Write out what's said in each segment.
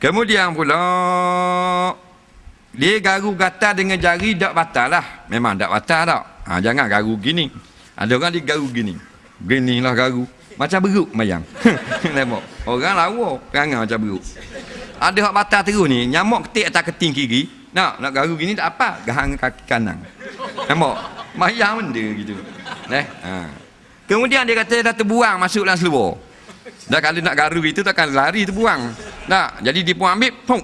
Kemudian pula dia garu kata dengan jari tak batal lah. Memang tak batal tak. Ha, jangan garu gini. Ada orang dia garu gini. Gini lah garu. Macam beruk mayang. orang lawa. Perangai macam beruk. Ada orang batal terus ni. Nyamuk ketik atas keting kiri. Nak, nak garu gini tak apa. Gahang kaki kanan. Nampak? Mayang benda gitu. Eh? Ha. Kemudian dia kata dah terbuang masuk dalam seluar. Dah kalau nak garu itu takkan lari terbuang. Nah, jadi dia pun ambil, pum.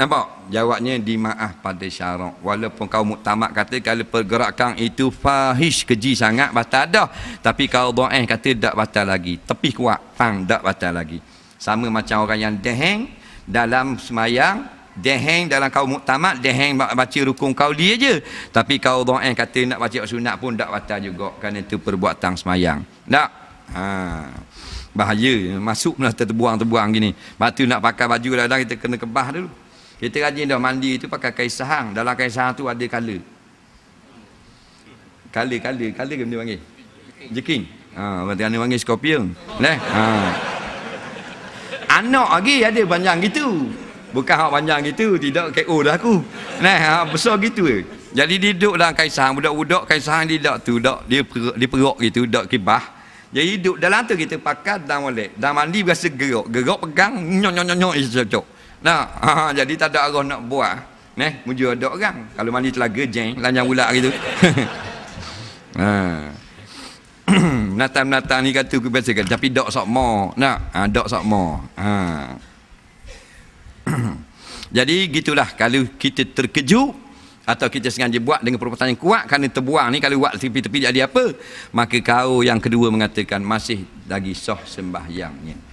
Nampak? Jawabnya dimaaf pada syarak. Walaupun kau muktamad kata kalau pergerakan itu fahish keji sangat batal dah. Tapi kau dhaif kata tak batal lagi. Tepi kuat, pang tak batal lagi. Sama macam orang yang deheng dalam semayang, deheng dalam kau muktamad, deheng baca rukun kau dia je. Tapi kau dhaif kata nak baca sunat pun tak batal juga kerana itu perbuatan semayang. Tak? Ha bahaya masuklah terbuang terbuang gini batu nak pakai baju kadang kita kena kebah dulu kita rajin dah mandi itu pakai kain sahang dalam kain sahang tu ada color color color color ke dia panggil jeking ha berarti ana panggil scorpion leh ha anak lagi ada panjang gitu bukan hak panjang gitu tidak KO dah aku leh ha besar gitu eh. jadi duduk dalam kain sahang budak-budak kain sahang dia tak tu dak dia perok, dia perok gitu dak kibah jadi hidup dalam tu kita pakai dan boleh. Dan mandi berasa gerok. Gerok pegang, nyok nyok nyok nyok, cocok. Nah, ha, jadi tak ada arah nak buat, Neh, muju ada orang. Kalau mandi telaga, jeng, lanjang bulat hari tu. ha. Natang-natang ni kata aku biasa kata, tapi dok sok mo. Nah, ha, dok sok mo. Ha. jadi gitulah kalau kita terkejut atau kita sengaja buat dengan perbuatan yang kuat kerana terbuang ni kalau buat tepi-tepi jadi apa maka kau yang kedua mengatakan masih lagi soh sembahyangnya